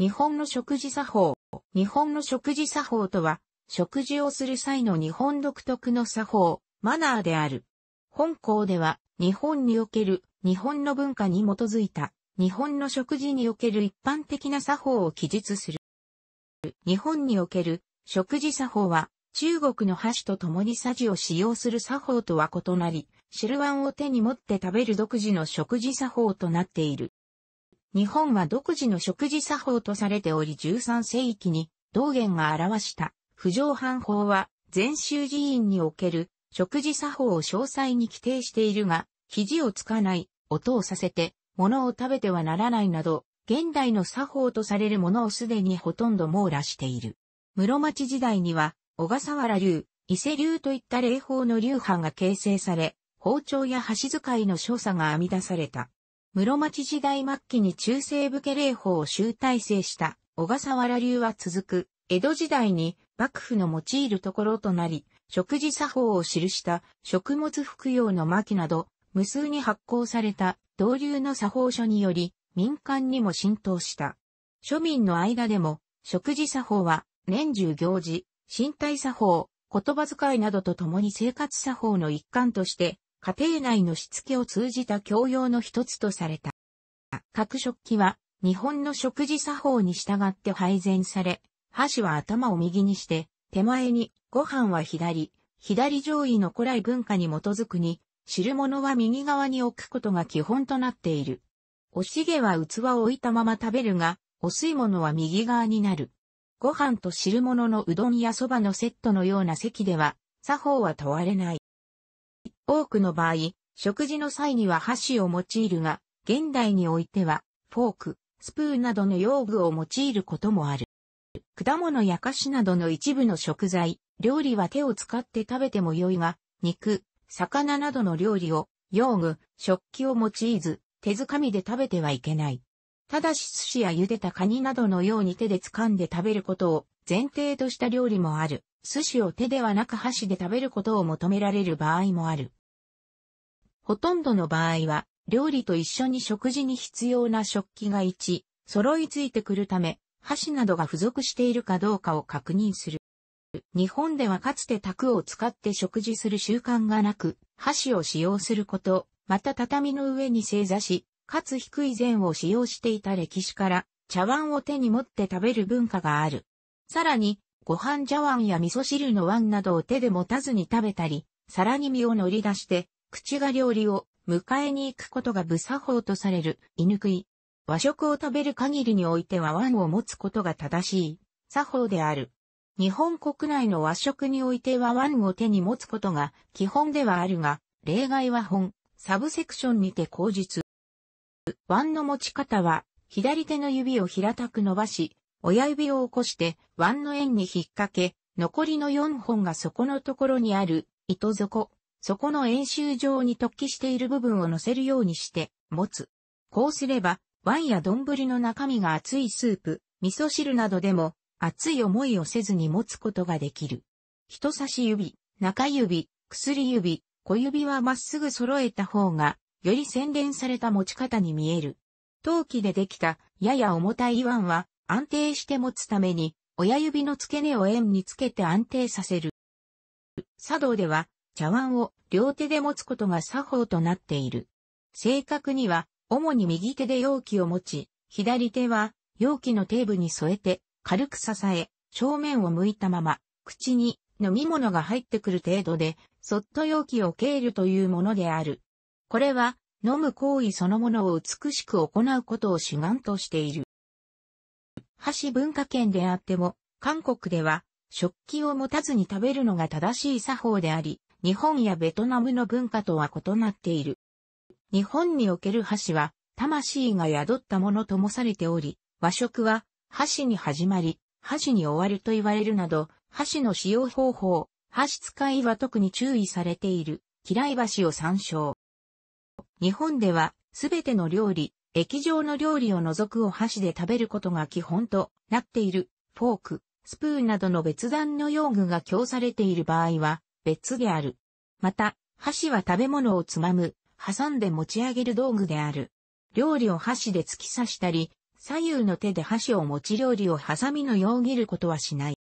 日本の食事作法。日本の食事作法とは、食事をする際の日本独特の作法、マナーである。本校では、日本における日本の文化に基づいた、日本の食事における一般的な作法を記述する。日本における食事作法は、中国の箸と共にサジを使用する作法とは異なり、汁碗を手に持って食べる独自の食事作法となっている。日本は独自の食事作法とされており13世紀に道元が表した不上藩法は禅宗寺院における食事作法を詳細に規定しているが、肘をつかない、音をさせて、物を食べてはならないなど、現代の作法とされるものをすでにほとんど網羅している。室町時代には、小笠原流、伊勢流といった霊法の流派が形成され、包丁や箸使いの所作が編み出された。室町時代末期に中西部家霊法を集大成した小笠原流は続く、江戸時代に幕府の用いるところとなり、食事作法を記した食物服用の巻など、無数に発行された同流の作法書により、民間にも浸透した。庶民の間でも、食事作法は、年中行事、身体作法、言葉遣いなどと共に生活作法の一環として、家庭内のしつけを通じた教養の一つとされた。各食器は日本の食事作法に従って配膳され、箸は頭を右にして、手前に、ご飯は左、左上位の古来文化に基づくに、汁物は右側に置くことが基本となっている。おしげは器を置いたまま食べるが、お吸い物は右側になる。ご飯と汁物のうどんやそばのセットのような席では、作法は問われない。多くの場合、食事の際には箸を用いるが、現代においては、フォーク、スプーンなどの用具を用いることもある。果物や菓子などの一部の食材、料理は手を使って食べても良いが、肉、魚などの料理を、用具、食器を用いず、手づかみで食べてはいけない。ただし寿司や茹でたカニなどのように手で掴んで食べることを前提とした料理もある。寿司を手ではなく箸で食べることを求められる場合もある。ほとんどの場合は、料理と一緒に食事に必要な食器が1、揃いついてくるため、箸などが付属しているかどうかを確認する。日本ではかつて卓を使って食事する習慣がなく、箸を使用すること、また畳の上に正座し、かつ低い膳を使用していた歴史から、茶碗を手に持って食べる文化がある。さらに、ご飯茶碗や味噌汁の碗などを手で持たずに食べたり、皿に身を乗り出して、口が料理を迎えに行くことが無作法とされる、犬食い。和食を食べる限りにおいては腕を持つことが正しい、作法である。日本国内の和食においては腕を手に持つことが基本ではあるが、例外は本、サブセクションにて口実。腕の持ち方は、左手の指を平たく伸ばし、親指を起こして腕の円に引っ掛け、残りの4本が底のところにある糸底、そこの演習場に突起している部分を乗せるようにして、持つ。こうすれば、ワンや丼の中身が熱いスープ、味噌汁などでも、熱い思いをせずに持つことができる。人差し指、中指、薬指、小指はまっすぐ揃えた方が、より洗練された持ち方に見える。陶器でできた、やや重たいンは、安定して持つために、親指の付け根を円につけて安定させる。茶道では、茶碗を両手で持つことが作法となっている。正確には、主に右手で容器を持ち、左手は容器の底部に添えて、軽く支え、正面を向いたまま、口に飲み物が入ってくる程度で、そっと容器を経るというものである。これは、飲む行為そのものを美しく行うことを主眼としている。箸文化圏であっても、韓国では、食器を持たずに食べるのが正しい作法であり、日本やベトナムの文化とは異なっている。日本における箸は、魂が宿ったものともされており、和食は、箸に始まり、箸に終わると言われるなど、箸の使用方法、箸使いは特に注意されている、嫌い箸を参照。日本では、すべての料理、液状の料理を除くお箸で食べることが基本となっている、フォーク、スプーンなどの別段の用具が供されている場合は、別である。また、箸は食べ物をつまむ、挟んで持ち上げる道具である。料理を箸で突き刺したり、左右の手で箸を持ち料理をハサミのようぎることはしない。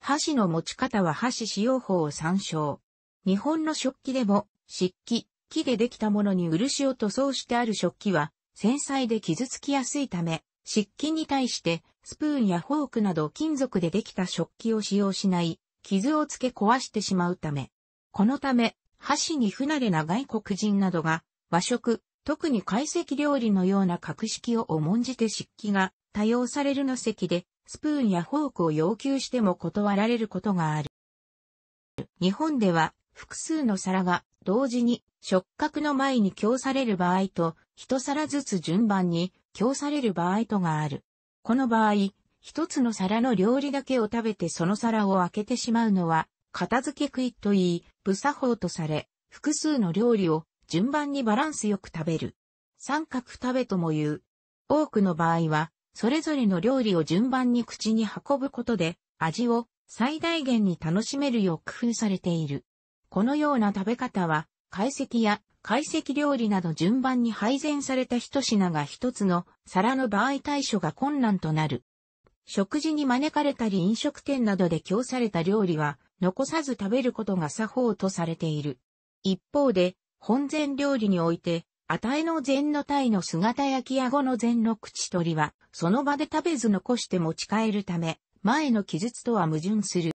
箸の持ち方は箸使用法を参照。日本の食器でも、漆器、木でできたものに漆を塗装してある食器は、繊細で傷つきやすいため、漆器に対して、スプーンやフォークなど金属でできた食器を使用しない傷をつけ壊してしまうため。このため、箸に不慣れな外国人などが、和食、特に懐石料理のような格式を重んじて漆器が多用されるの席で、スプーンやフォークを要求しても断られることがある。日本では複数の皿が同時に触覚の前に供される場合と、一皿ずつ順番に供される場合とがある。この場合、一つの皿の料理だけを食べてその皿を開けてしまうのは、片付け食いと言い、不作法とされ、複数の料理を順番にバランスよく食べる。三角食べとも言う。多くの場合は、それぞれの料理を順番に口に運ぶことで、味を最大限に楽しめるよう工夫されている。このような食べ方は、解析や解析料理など順番に配膳された一品が一つの皿の場合対処が困難となる。食事に招かれたり飲食店などで供された料理は、残さず食べることが作法とされている。一方で、本膳料理において、与えの膳の鯛の姿焼きや後の膳の口取りは、その場で食べず残して持ち帰るため、前の記述とは矛盾する。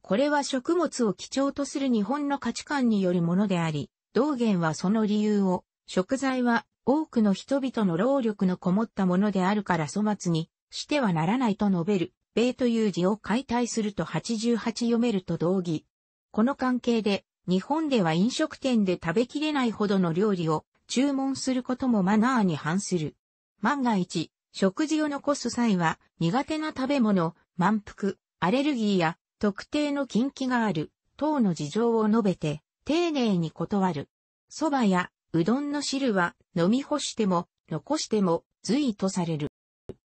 これは食物を基調とする日本の価値観によるものであり、道元はその理由を、食材は多くの人々の労力のこもったものであるから粗末にしてはならないと述べる、米という字を解体すると88読めると同義。この関係で、日本では飲食店で食べきれないほどの料理を注文することもマナーに反する。万が一、食事を残す際は苦手な食べ物、満腹、アレルギーや特定の禁忌がある等の事情を述べて丁寧に断る。蕎麦やうどんの汁は飲み干しても残しても随意とされる。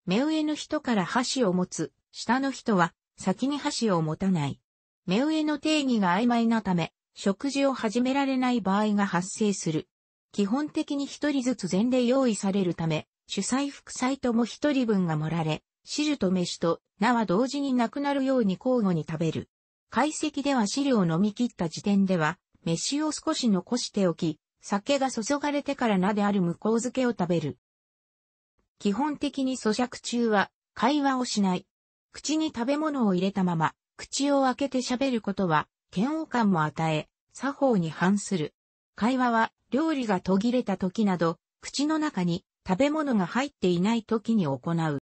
目上の人から箸を持つ、下の人は先に箸を持たない。目上の定義が曖昧なため、食事を始められない場合が発生する。基本的に一人ずつ前例用意されるため、主菜副菜とも一人分が盛られ、汁と飯と名は同時になくなるように交互に食べる。解析では汁を飲み切った時点では、飯を少し残しておき、酒が注がれてから名である向こう漬けを食べる。基本的に咀嚼中は会話をしない。口に食べ物を入れたまま、口を開けて喋ることは、嫌悪感も与え、作法に反する。会話は、料理が途切れた時など、口の中に食べ物が入っていない時に行う。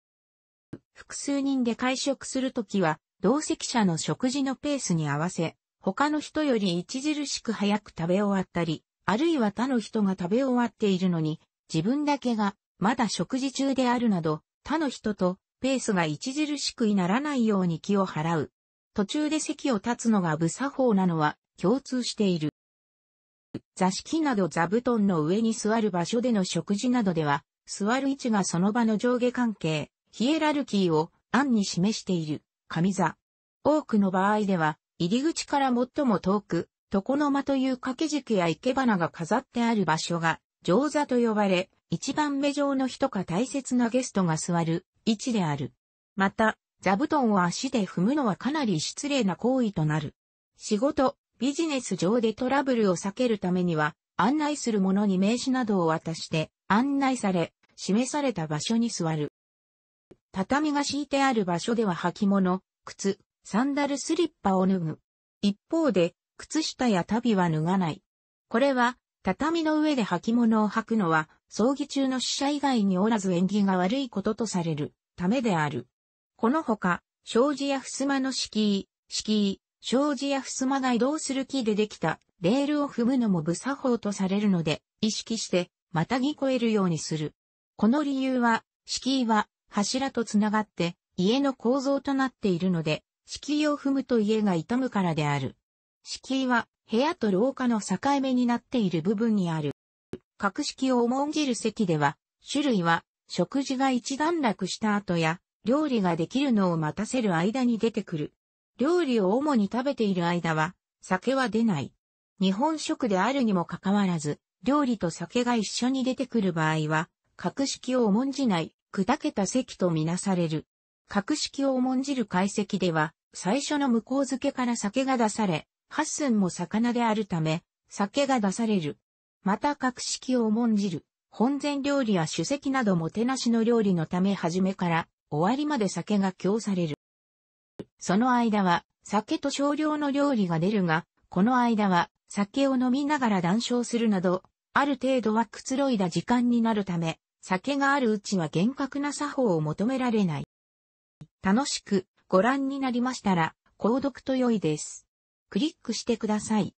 複数人で会食するときは、同席者の食事のペースに合わせ、他の人より著しく早く食べ終わったり、あるいは他の人が食べ終わっているのに、自分だけがまだ食事中であるなど、他の人とペースが著しくいならないように気を払う。途中で席を立つのが無作法なのは共通している。座敷など座布団の上に座る場所での食事などでは、座る位置がその場の上下関係、ヒエラルキーを暗に示している、上座。多くの場合では、入り口から最も遠く、床の間という掛け軸や生け花が飾ってある場所が上座と呼ばれ、一番目上の人か大切なゲストが座る位置である。また、座布団を足で踏むのはかなり失礼な行為となる。仕事、ビジネス上でトラブルを避けるためには、案内する者に名刺などを渡して案内され、示された場所に座る。畳が敷いてある場所では履物、靴、サンダルスリッパを脱ぐ。一方で、靴下や足袋は脱がない。これは、畳の上で履物を履くのは、葬儀中の死者以外におらず縁起が悪いこととされるためである。このほか、障子や襖の敷居、敷居、障子や襖が移動する木でできたレールを踏むのも無作法とされるので、意識して、またぎ越えるようにする。この理由は、敷居は柱とつながって家の構造となっているので、敷居を踏むと家が傷むからである。敷居は部屋と廊下の境目になっている部分にある。格式を重んじる席では、種類は食事が一段落した後や、料理ができるのを待たせる間に出てくる。料理を主に食べている間は、酒は出ない。日本食であるにもかかわらず、料理と酒が一緒に出てくる場合は、格式を重んじない、砕けた席とみなされる。格式を重んじる解析では、最初の向こう付けから酒が出され、八寸も魚であるため、酒が出される。また格式を重んじる。本膳料理や酒席などもてなしの料理のため始めから終わりまで酒が供される。その間は酒と少量の料理が出るが、この間は酒を飲みながら談笑するなど、ある程度はくつろいだ時間になるため、酒があるうちは厳格な作法を求められない。楽しくご覧になりましたら、購読と良いです。クリックしてください。